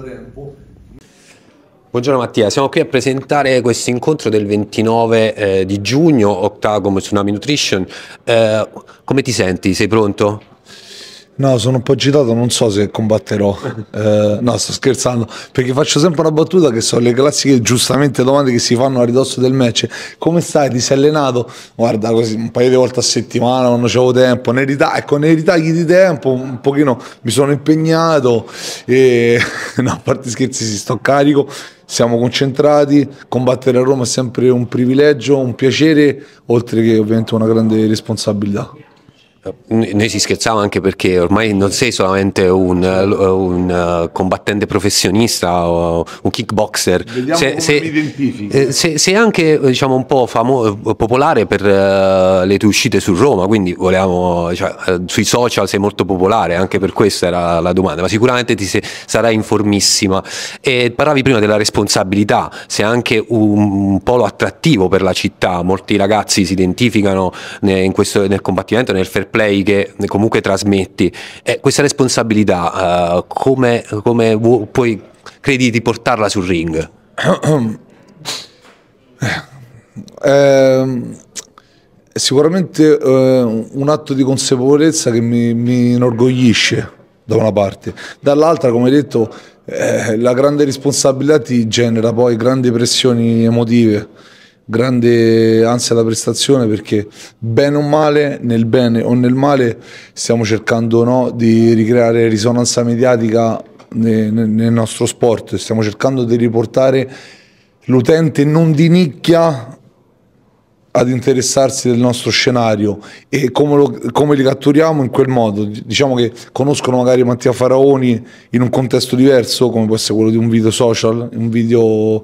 tempo. Buongiorno Mattia, siamo qui a presentare questo incontro del 29 eh, di giugno, Octagon Tsunami Nutrition. Eh, come ti senti? Sei pronto? No, sono un po' agitato, non so se combatterò. Eh, no, sto scherzando, perché faccio sempre una battuta che sono le classiche, giustamente, domande che si fanno a ridosso del match. Come stai? Ti sei allenato? Guarda, così un paio di volte a settimana, quando avevo tempo, nei ritagli, ecco, nei ritagli di tempo un pochino mi sono impegnato e no, a parte scherzi, si sto carico siamo concentrati, combattere a Roma è sempre un privilegio, un piacere, oltre che ovviamente una grande responsabilità. Noi si scherzava anche perché ormai non sei solamente un, eh, un eh, combattente professionista o un kickboxer, Vediamo sei, sei, sei, sei, anche diciamo, un po' popolare per eh, le tue uscite su Roma, quindi volevamo, cioè, sui social sei molto popolare, anche per questa era la domanda, ma sicuramente ti sarai informissima. E parlavi prima della responsabilità, sei anche un polo attrattivo per la città, molti ragazzi si identificano in questo, nel combattimento, nel fair play che comunque trasmetti. Eh, questa responsabilità, uh, come, come vu- puoi, credi di portarla sul ring? eh, sicuramente eh, un atto di consapevolezza che mi, mi, inorgoglisce da una parte, dall'altra, come hai detto, eh, la grande responsabilità ti genera poi grandi pressioni emotive grande ansia da prestazione perché bene o male, nel bene o nel male, stiamo cercando no, di ricreare risonanza mediatica nel, nel nostro sport, stiamo cercando di riportare l'utente non di nicchia ad interessarsi del nostro scenario e come, lo, come, li catturiamo in quel modo. Diciamo che conoscono magari Mattia Faraoni in un contesto diverso, come può essere quello di un video social, un video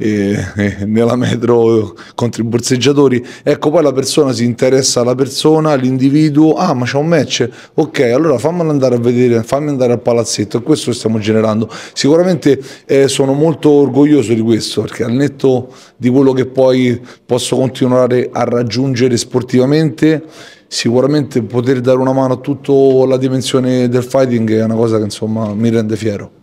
eh, nella metro contro i borseggiatori. Ecco, poi la persona si interessa alla persona, all'individuo, ah ma c'è un match, ok, allora fammelo andare a vedere, fammi andare al palazzetto, È questo che stiamo generando. Sicuramente eh, sono molto orgoglioso di questo, perché al netto di quello che poi posso continuare a raggiungere sportivamente, sicuramente poter dare una mano a tutta la dimensione del fighting è una cosa che insomma mi rende fiero.